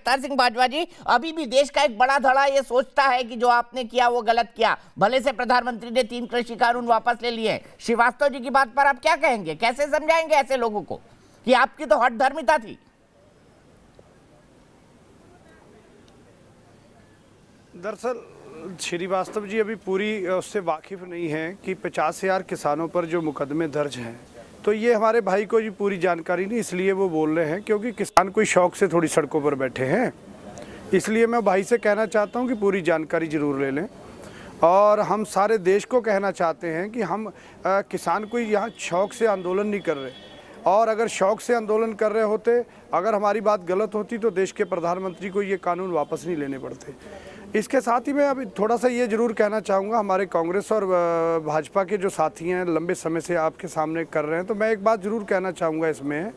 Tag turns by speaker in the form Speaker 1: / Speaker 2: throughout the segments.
Speaker 1: सिंह बाजवा जी अभी भी देश का एक बड़ा धड़ा ये सोचता है कि जो आपने किया वो गलत किया भले से प्रधानमंत्री ने तीन कृषि कानून वापस ले लिए श्रीवास्तव जी की बात पर आप क्या कहेंगे कैसे समझाएंगे ऐसे लोगों को कि आपकी तो हट धर्मिता थी
Speaker 2: दरअसल श्रीवास्तव जी अभी पूरी उससे वाकिफ नहीं है कि पचास हजार किसानों पर जो मुकदमे दर्ज हैं तो ये हमारे भाई को जी पूरी जानकारी नहीं इसलिए वो बोल रहे हैं क्योंकि किसान कोई शौक से थोड़ी सड़कों पर बैठे हैं इसलिए मैं भाई से कहना चाहता हूँ कि पूरी जानकारी ज़रूर ले लें और हम सारे देश को कहना चाहते हैं कि हम आ, किसान कोई यहाँ शौक से आंदोलन नहीं कर रहे और अगर शौक से आंदोलन कर रहे होते अगर हमारी बात गलत होती तो देश के प्रधानमंत्री को ये कानून वापस नहीं लेने पड़ते इसके साथ ही मैं अभी थोड़ा सा ये जरूर कहना चाहूँगा हमारे कांग्रेस और भाजपा के जो साथी हैं लंबे समय से आपके सामने कर रहे हैं तो मैं एक बात ज़रूर कहना चाहूँगा इसमें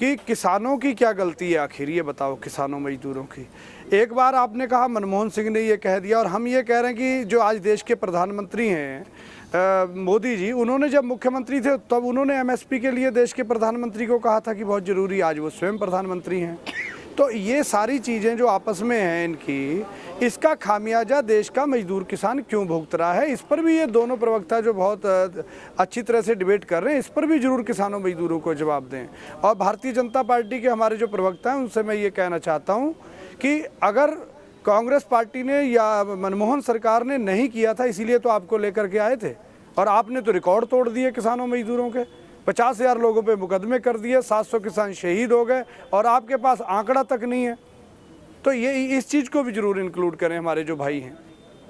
Speaker 2: कि किसानों की क्या गलती है आखिर ये बताओ किसानों मजदूरों की एक बार आपने कहा मनमोहन सिंह ने ये कह दिया और हम ये कह रहे हैं कि जो आज देश के प्रधानमंत्री हैं मोदी जी उन्होंने जब मुख्यमंत्री थे तब उन्होंने एमएसपी के लिए देश के प्रधानमंत्री को कहा था कि बहुत ज़रूरी आज वो स्वयं प्रधानमंत्री हैं तो ये सारी चीज़ें जो आपस में हैं इनकी इसका खामियाजा देश का मजदूर किसान क्यों भुगत रहा है इस पर भी ये दोनों प्रवक्ता जो बहुत अच्छी तरह से डिबेट कर रहे हैं इस पर भी जरूर किसानों मजदूरों को जवाब दें और भारतीय जनता पार्टी के हमारे जो प्रवक्ता हैं उनसे मैं ये कहना चाहता हूँ कि अगर कांग्रेस पार्टी ने या मनमोहन सरकार ने नहीं किया था इसीलिए तो आपको लेकर के आए थे और आपने तो रिकॉर्ड तोड़ दिए किसानों मजदूरों के पचास हज़ार लोगों पे मुकदमे कर दिए सात सौ किसान शहीद हो गए और आपके पास आंकड़ा तक नहीं है तो ये इस चीज़ को भी ज़रूर इंक्लूड करें हमारे जो भाई हैं